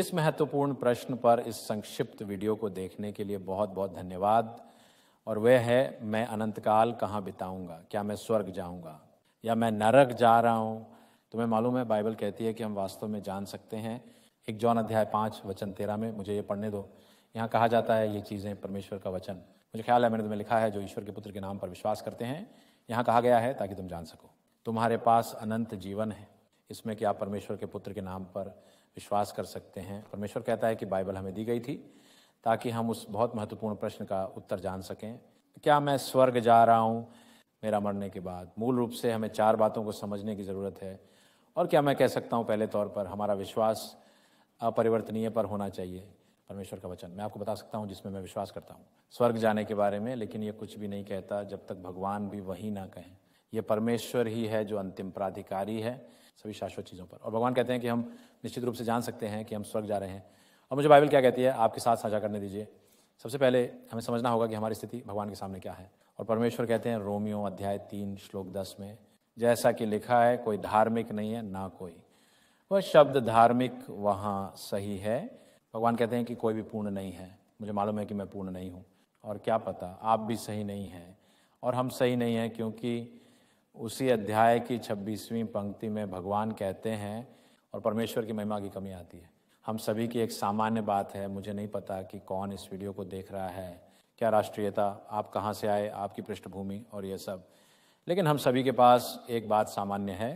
इस महत्वपूर्ण प्रश्न पर इस संक्षिप्त वीडियो को देखने के लिए बहुत बहुत धन्यवाद और वह है मैं अनंतकाल कहाँ बिताऊंगा क्या मैं स्वर्ग जाऊंगा या मैं नरक जा रहा हूँ तुम्हें मालूम है बाइबल कहती है कि हम वास्तव में जान सकते हैं एक जौन अध्याय पाँच वचन तेरह में मुझे ये पढ़ने दो यहाँ कहा जाता है ये चीज़ें परमेश्वर का वचन मुझे ख्याल है मैंने तुम्हें लिखा है जो ईश्वर के पुत्र के नाम पर विश्वास करते हैं यहाँ कहा गया है ताकि तुम जान सको तुम्हारे पास अनंत जीवन है इसमें कि आप परमेश्वर के पुत्र के नाम पर विश्वास कर सकते हैं परमेश्वर कहता है कि बाइबल हमें दी गई थी ताकि हम उस बहुत महत्वपूर्ण प्रश्न का उत्तर जान सकें क्या मैं स्वर्ग जा रहा हूँ मेरा मरने के बाद मूल रूप से हमें चार बातों को समझने की ज़रूरत है और क्या मैं कह सकता हूँ पहले तौर पर हमारा विश्वास अपरिवर्तनीय पर होना चाहिए परमेश्वर का वचन मैं आपको बता सकता हूँ जिसमें मैं विश्वास करता हूँ स्वर्ग जाने के बारे में लेकिन ये कुछ भी नहीं कहता जब तक भगवान भी वही ना कहें यह परमेश्वर ही है जो अंतिम प्राधिकारी है सभी शाश्वत चीज़ों पर और भगवान कहते हैं कि हम निश्चित रूप से जान सकते हैं कि हम स्वर्ग जा रहे हैं और मुझे बाइबल क्या कहती है आपके साथ साझा करने दीजिए सबसे पहले हमें समझना होगा कि हमारी स्थिति भगवान के सामने क्या है और परमेश्वर कहते हैं रोमियो अध्याय तीन श्लोक दस में जैसा कि लिखा है कोई धार्मिक नहीं है ना कोई वह शब्द धार्मिक वहाँ सही है भगवान कहते हैं कि कोई भी पूर्ण नहीं है मुझे मालूम है कि मैं पूर्ण नहीं हूँ और क्या पता आप भी सही नहीं हैं और हम सही नहीं हैं क्योंकि उसी अध्याय की छब्बीसवीं पंक्ति में भगवान कहते हैं और परमेश्वर की महिमा की कमी आती है हम सभी की एक सामान्य बात है मुझे नहीं पता कि कौन इस वीडियो को देख रहा है क्या राष्ट्रीयता आप कहाँ से आए आपकी पृष्ठभूमि और यह सब लेकिन हम सभी के पास एक बात सामान्य है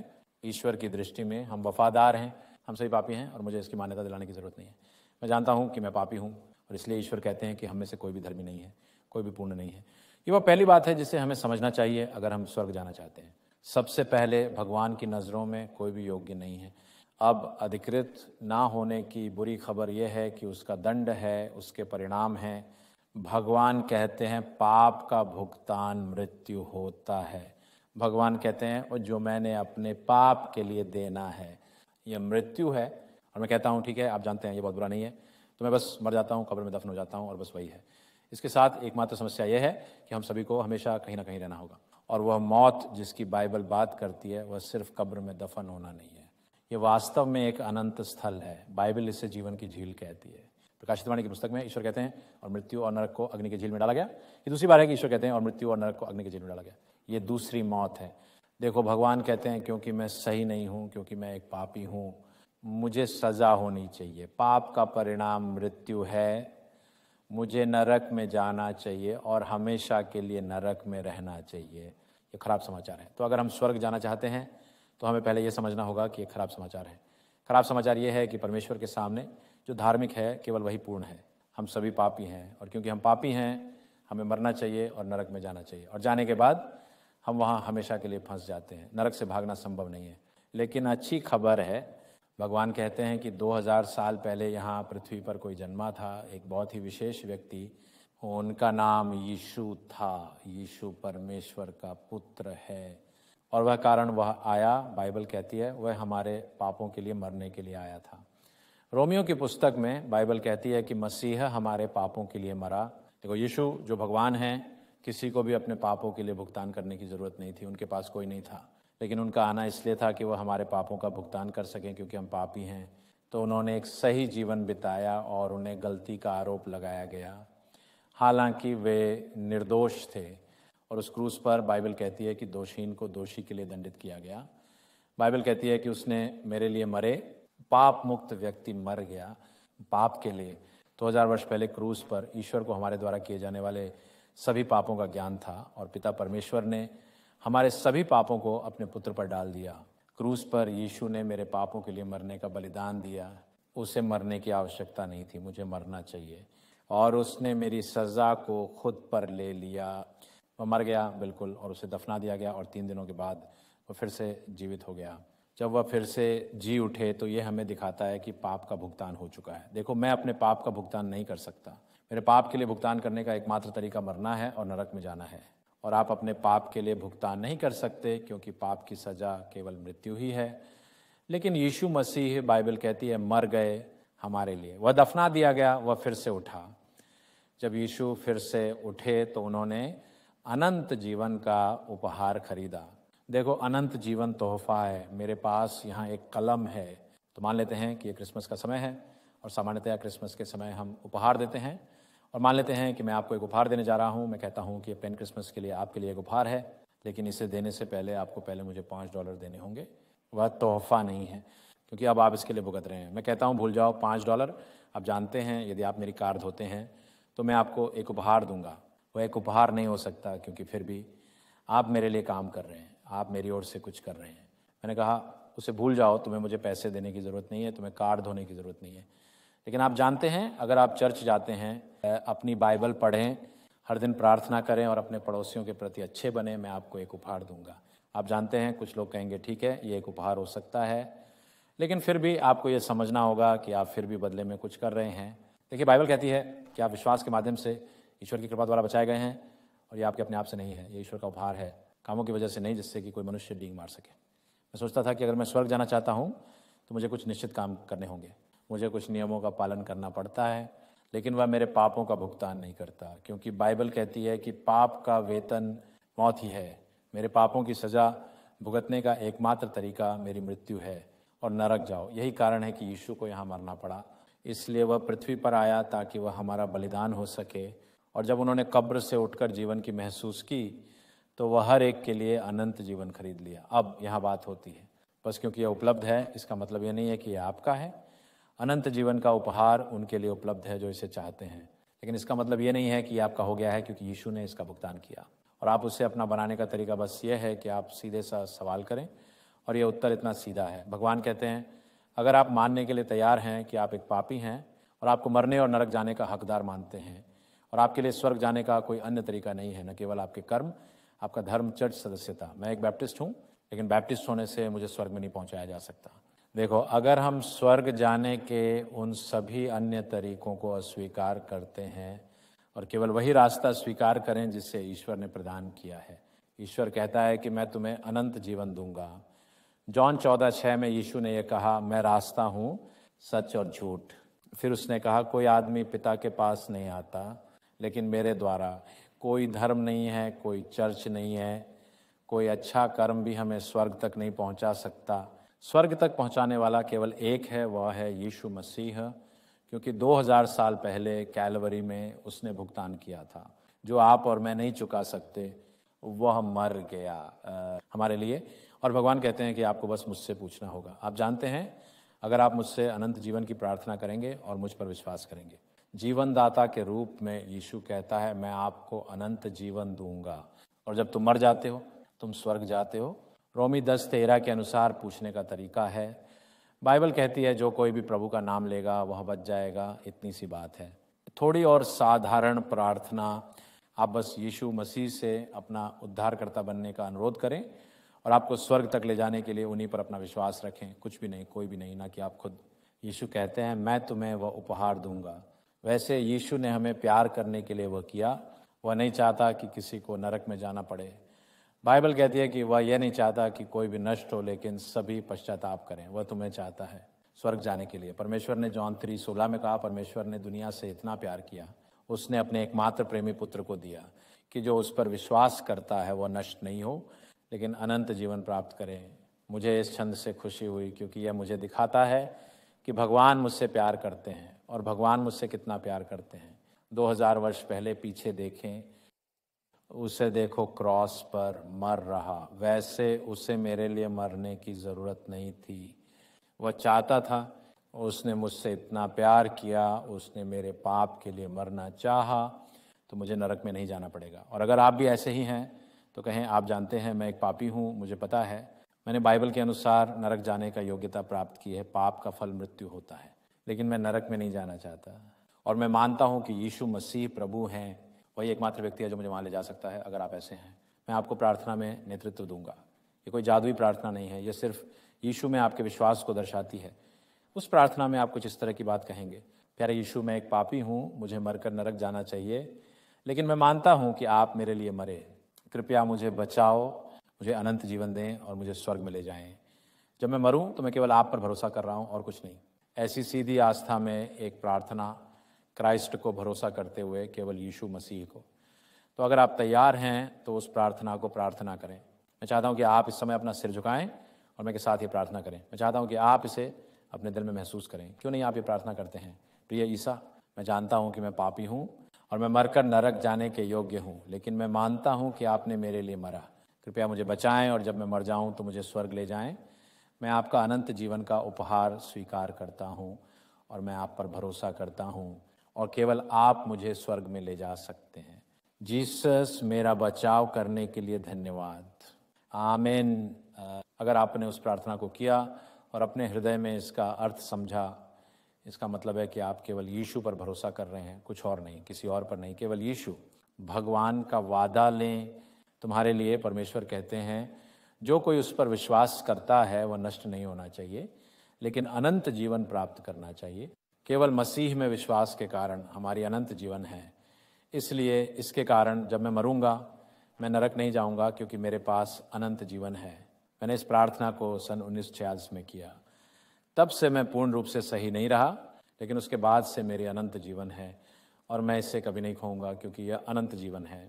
ईश्वर की दृष्टि में हम वफादार हैं हम सभी पापी हैं और मुझे इसकी मान्यता दिलाने की ज़रूरत नहीं है मैं जानता हूँ कि मैं पापी हूँ और इसलिए ईश्वर कहते हैं कि हम में से कोई भी धर्मी नहीं है कोई भी पूर्ण नहीं है ये वह पहली बात है जिसे हमें समझना चाहिए अगर हम स्वर्ग जाना चाहते हैं सबसे पहले भगवान की नज़रों में कोई भी योग्य नहीं है अब अधिकृत ना होने की बुरी खबर यह है कि उसका दंड है उसके परिणाम हैं भगवान कहते हैं पाप का भुगतान मृत्यु होता है भगवान कहते हैं और जो मैंने अपने पाप के लिए देना है यह मृत्यु है और मैं कहता हूँ ठीक है आप जानते हैं ये बहुत बुरा नहीं है तो मैं बस मर जाता हूँ कब्र में दफन हो जाता हूँ और बस वही है इसके साथ एकमात्र समस्या यह है कि हम सभी को हमेशा कहीं ना कहीं रहना होगा और वह मौत जिसकी बाइबल बात करती है वह सिर्फ कब्र में दफन होना नहीं है ये वास्तव में एक अनंत स्थल है बाइबल इसे जीवन की झील कहती है प्रकाशित वाणी की पुस्तक में ईश्वर कहते हैं और मृत्यु और नरक को अग्नि के झील में डाला गया ये दूसरी बार है कि ईश्वर कहते हैं और मृत्यु और नरक को अग्नि के झील में डाला गया ये दूसरी मौत है देखो भगवान कहते हैं क्योंकि मैं सही नहीं हूँ क्योंकि मैं एक पापी हूँ मुझे सज़ा होनी चाहिए पाप का परिणाम मृत्यु है मुझे नरक में जाना चाहिए और हमेशा के लिए नरक में रहना चाहिए ये खराब समाचार है तो अगर हम स्वर्ग जाना चाहते हैं तो हमें पहले ये समझना होगा कि ये खराब समाचार है खराब समाचार ये है कि परमेश्वर के सामने जो धार्मिक है केवल वही पूर्ण है हम सभी पापी हैं और क्योंकि हम पापी हैं हमें मरना चाहिए और नरक में जाना चाहिए और जाने के बाद हम वहाँ हमेशा के लिए फंस जाते हैं नरक से भागना संभव नहीं है लेकिन अच्छी खबर है भगवान कहते हैं कि 2000 साल पहले यहाँ पृथ्वी पर कोई जन्मा था एक बहुत ही विशेष व्यक्ति उनका नाम यीशु था यीशु परमेश्वर का पुत्र है और वह कारण वह आया बाइबल कहती है वह हमारे पापों के लिए मरने के लिए आया था रोमियो की पुस्तक में बाइबल कहती है कि मसीह हमारे पापों के लिए मरा देखो यीशु जो भगवान हैं किसी को भी अपने पापों के लिए भुगतान करने की ज़रूरत नहीं थी उनके पास कोई नहीं था लेकिन उनका आना इसलिए था कि वो हमारे पापों का भुगतान कर सकें क्योंकि हम पापी हैं तो उन्होंने एक सही जीवन बिताया और उन्हें गलती का आरोप लगाया गया हालांकि वे निर्दोष थे और उस क्रूज पर बाइबल कहती है कि दोषीन को दोषी के लिए दंडित किया गया बाइबल कहती है कि उसने मेरे लिए मरे पाप मुक्त व्यक्ति मर गया पाप के लिए दो हजार वर्ष पहले क्रूज पर ईश्वर को हमारे द्वारा किए जाने वाले सभी पापों का ज्ञान था और पिता परमेश्वर ने हमारे सभी पापों को अपने पुत्र पर डाल दिया क्रूस पर यीशु ने मेरे पापों के लिए मरने का बलिदान दिया उसे मरने की आवश्यकता नहीं थी मुझे मरना चाहिए और उसने मेरी सज़ा को खुद पर ले लिया वह मर गया बिल्कुल और उसे दफना दिया गया और तीन दिनों के बाद वह फिर से जीवित हो गया जब वह फिर से जी उठे तो ये हमें दिखाता है कि पाप का भुगतान हो चुका है देखो मैं अपने पाप का भुगतान नहीं कर सकता मेरे पाप के लिए भुगतान करने का एकमात्र तरीका मरना है और नरक में जाना है और आप अपने पाप के लिए भुगतान नहीं कर सकते क्योंकि पाप की सज़ा केवल मृत्यु ही है लेकिन यीशु मसीह बाइबल कहती है मर गए हमारे लिए वह दफना दिया गया वह फिर से उठा जब यीशु फिर से उठे तो उन्होंने अनंत जीवन का उपहार खरीदा देखो अनंत जीवन तोहफा है मेरे पास यहाँ एक कलम है तो मान लेते हैं कि ये क्रिसमस का समय है और सामान्यतया क्रिसमस के समय हम उपहार देते हैं और मान लेते हैं कि मैं आपको एक उपहार देने जा रहा हूँ मैं कहता हूँ कि पेन क्रिसमस के लिए आपके लिए एक उपहार है लेकिन इसे देने से पहले आपको पहले मुझे पाँच डॉलर देने होंगे वह तोहफा नहीं है क्योंकि अब आप इसके लिए भुगत रहे हैं मैं कहता हूँ भूल जाओ पाँच डॉलर आप जानते हैं यदि आप मेरी कार धोते हैं तो मैं आपको एक उपहार दूंगा वह एक उपहार नहीं हो सकता क्योंकि फिर भी आप मेरे लिए काम कर रहे हैं आप मेरी ओर से कुछ कर रहे हैं मैंने कहा उसे भूल जाओ तुम्हें मुझे पैसे देने की ज़रूरत नहीं है तुम्हें कार धोने की ज़रूरत नहीं है लेकिन आप जानते हैं अगर आप चर्च जाते हैं अपनी बाइबल पढ़ें हर दिन प्रार्थना करें और अपने पड़ोसियों के प्रति अच्छे बने मैं आपको एक उपहार दूंगा आप जानते हैं कुछ लोग कहेंगे ठीक है ये एक उपहार हो सकता है लेकिन फिर भी आपको ये समझना होगा कि आप फिर भी बदले में कुछ कर रहे हैं देखिए बाइबल कहती है कि आप विश्वास के माध्यम से ईश्वर की कृपा द्वारा बचाए गए हैं और ये आपके अपने आप से नहीं है ये ईश्वर का उपहार है कामों की वजह से नहीं जिससे कि कोई मनुष्य डींग मार सके मैं सोचता था कि अगर मैं स्वर्ग जाना चाहता हूँ तो मुझे कुछ निश्चित काम करने होंगे मुझे कुछ नियमों का पालन करना पड़ता है लेकिन वह मेरे पापों का भुगतान नहीं करता क्योंकि बाइबल कहती है कि पाप का वेतन मौत ही है मेरे पापों की सज़ा भुगतने का एकमात्र तरीका मेरी मृत्यु है और नरक जाओ यही कारण है कि यीशु को यहाँ मरना पड़ा इसलिए वह पृथ्वी पर आया ताकि वह हमारा बलिदान हो सके और जब उन्होंने कब्र से उठकर जीवन की महसूस की तो वह हर एक के लिए अनंत जीवन खरीद लिया अब यहाँ बात होती है बस क्योंकि यह उपलब्ध है इसका मतलब ये नहीं है कि यह आपका है अनंत जीवन का उपहार उनके लिए उपलब्ध है जो इसे चाहते हैं लेकिन इसका मतलब ये नहीं है कि आपका हो गया है क्योंकि यीशु ने इसका भुगतान किया और आप उसे अपना बनाने का तरीका बस ये है कि आप सीधे सा सवाल करें और यह उत्तर इतना सीधा है भगवान कहते हैं अगर आप मानने के लिए तैयार हैं कि आप एक पापी हैं और आपको मरने और नरक जाने का हकदार मानते हैं और आपके लिए स्वर्ग जाने का कोई अन्य तरीका नहीं है न केवल आपके कर्म आपका धर्म चर्च सदस्यता मैं एक बैप्टिस्ट हूँ लेकिन बैप्टिस्ट होने से मुझे स्वर्ग में नहीं पहुँचाया जा सकता देखो अगर हम स्वर्ग जाने के उन सभी अन्य तरीकों को अस्वीकार करते हैं और केवल वही रास्ता स्वीकार करें जिससे ईश्वर ने प्रदान किया है ईश्वर कहता है कि मैं तुम्हें अनंत जीवन दूंगा जॉन चौदह छः में यीशु ने यह कहा मैं रास्ता हूँ सच और झूठ फिर उसने कहा कोई आदमी पिता के पास नहीं आता लेकिन मेरे द्वारा कोई धर्म नहीं है कोई चर्च नहीं है कोई अच्छा कर्म भी हमें स्वर्ग तक नहीं पहुंचा सकता स्वर्ग तक पहुंचाने वाला केवल एक है वह है यीशु मसीह क्योंकि 2000 साल पहले कैलवरी में उसने भुगतान किया था जो आप और मैं नहीं चुका सकते वह मर गया आ, हमारे लिए और भगवान कहते हैं कि आपको बस मुझसे पूछना होगा आप जानते हैं अगर आप मुझसे अनंत जीवन की प्रार्थना करेंगे और मुझ पर विश्वास करेंगे जीवनदाता के रूप में यीशु कहता है मैं आपको अनंत जीवन दूंगा और जब तुम मर जाते हो तुम स्वर्ग जाते हो रोमी दस तेरह के अनुसार पूछने का तरीका है बाइबल कहती है जो कोई भी प्रभु का नाम लेगा वह बच जाएगा इतनी सी बात है थोड़ी और साधारण प्रार्थना आप बस यीशु मसीह से अपना उद्धारकर्ता बनने का अनुरोध करें और आपको स्वर्ग तक ले जाने के लिए उन्हीं पर अपना विश्वास रखें कुछ भी नहीं कोई भी नहीं ना कि आप खुद यीशु कहते हैं मैं तुम्हें वह उपहार दूंगा वैसे यीशु ने हमें प्यार करने के लिए वह किया वह नहीं चाहता कि किसी को नरक में जाना पड़े बाइबल कहती है कि वह यह नहीं चाहता कि कोई भी नष्ट हो लेकिन सभी पश्चाताप करें वह तुम्हें चाहता है स्वर्ग जाने के लिए परमेश्वर ने जॉन थ्री सोलह में कहा परमेश्वर ने दुनिया से इतना प्यार किया उसने अपने एकमात्र प्रेमी पुत्र को दिया कि जो उस पर विश्वास करता है वह नष्ट नहीं हो लेकिन अनंत जीवन प्राप्त करें मुझे इस छंद से खुशी हुई क्योंकि यह मुझे दिखाता है कि भगवान मुझसे प्यार करते हैं और भगवान मुझसे कितना प्यार करते हैं 2000 वर्ष पहले पीछे देखें उसे देखो क्रॉस पर मर रहा वैसे उसे मेरे लिए मरने की ज़रूरत नहीं थी वह चाहता था उसने मुझसे इतना प्यार किया उसने मेरे पाप के लिए मरना चाहा तो मुझे नरक में नहीं जाना पड़ेगा और अगर आप भी ऐसे ही हैं तो कहें आप जानते हैं मैं एक पापी हूँ मुझे पता है मैंने बाइबल के अनुसार नरक जाने का योग्यता प्राप्त की है पाप का फल मृत्यु होता है लेकिन मैं नरक में नहीं जाना चाहता और मैं मानता हूँ कि यीशु मसीह प्रभु हैं वही एकमात्र व्यक्ति है जो मुझे वहाँ ले जा सकता है अगर आप ऐसे हैं मैं आपको प्रार्थना में नेतृत्व दूंगा ये कोई जादुई प्रार्थना नहीं है ये सिर्फ यीशु में आपके विश्वास को दर्शाती है उस प्रार्थना में आप कुछ इस तरह की बात कहेंगे प्यारे यीशु मैं एक पापी हूँ मुझे मरकर नरक जाना चाहिए लेकिन मैं मानता हूँ कि आप मेरे लिए मरे कृपया मुझे बचाओ मुझे अनंत जीवन दें और मुझे स्वर्ग में ले जाएं जब मैं मरूँ तो मैं केवल आप पर भरोसा कर रहा हूँ और कुछ नहीं ऐसी सीधी आस्था में एक प्रार्थना क्राइस्ट को भरोसा करते हुए केवल यीशु मसीह को तो अगर आप तैयार हैं तो उस प्रार्थना को प्रार्थना करें मैं चाहता हूँ कि आप इस समय अपना सिर झुकाएं और मेरे साथ ही प्रार्थना करें मैं चाहता हूँ कि आप इसे अपने दिल में महसूस करें क्यों नहीं आप ये प्रार्थना करते हैं प्रिय ईसा मैं जानता हूँ कि मैं पापी हूँ और मैं मरकर नरक जाने के योग्य हूँ लेकिन मैं मानता हूँ कि आपने मेरे लिए मरा कृपया मुझे बचाएं और जब मैं मर जाऊँ तो मुझे स्वर्ग ले जाएं मैं आपका अनंत जीवन का उपहार स्वीकार करता हूँ और मैं आप पर भरोसा करता हूँ और केवल आप मुझे स्वर्ग में ले जा सकते हैं जीसस मेरा बचाव करने के लिए धन्यवाद आमेन अगर आपने उस प्रार्थना को किया और अपने हृदय में इसका अर्थ समझा इसका मतलब है कि आप केवल यीशु पर भरोसा कर रहे हैं कुछ और नहीं किसी और पर नहीं केवल यीशु भगवान का वादा लें तुम्हारे लिए परमेश्वर कहते हैं जो कोई उस पर विश्वास करता है वह नष्ट नहीं होना चाहिए लेकिन अनंत जीवन प्राप्त करना चाहिए केवल मसीह में विश्वास के कारण हमारी अनंत जीवन है इसलिए इसके कारण जब मैं मरूंगा मैं नरक नहीं जाऊंगा क्योंकि मेरे पास अनंत जीवन है मैंने इस प्रार्थना को सन उन्नीस में किया तब से मैं पूर्ण रूप से सही नहीं रहा लेकिन उसके बाद से मेरी अनंत जीवन है और मैं इससे कभी नहीं खोऊंगा क्योंकि यह अनंत जीवन है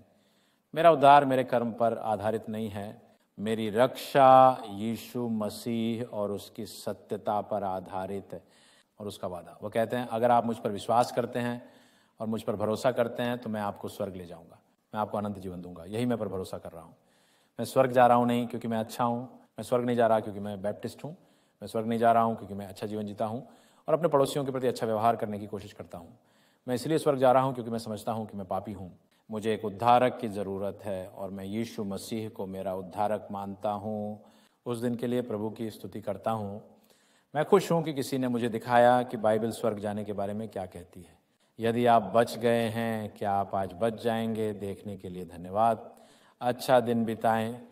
मेरा उद्धार मेरे कर्म पर आधारित नहीं है मेरी रक्षा यीशु मसीह और उसकी सत्यता पर आधारित है और उसका वादा वो कहते हैं अगर आप मुझ पर विश्वास करते हैं और मुझ पर भरोसा करते हैं तो मैं आपको स्वर्ग ले जाऊँगा मैं आपको अनंत जीवन दूंगा यही मैं पर भरोसा कर रहा हूँ मैं स्वर्ग जा रहा हूँ नहीं क्योंकि मैं अच्छा हूँ मैं स्वर्ग नहीं जा रहा क्योंकि मैं बैप्टिस्ट हूँ मैं स्वर्ग नहीं जा रहा हूँ क्योंकि मैं अच्छा जीवन जीता हूँ और अपने पड़ोसियों के प्रति अच्छा व्यवहार करने की कोशिश करता हूँ मैं इसलिए स्वर्ग जा रहा हूँ क्योंकि मैं समझता हूँ कि मैं पापी हूँ मुझे एक उद्धारक की ज़रूरत है और मैं यीशु मसीह को मेरा उद्धारक मानता हूँ उस दिन के लिए प्रभु की स्तुति करता हूँ मैं खुश हूँ कि किसी ने मुझे दिखाया कि बाइबल स्वर्ग जाने के बारे में क्या कहती है यदि आप बच गए हैं क्या आप आज बच जाएंगे देखने के लिए धन्यवाद अच्छा दिन बिताएं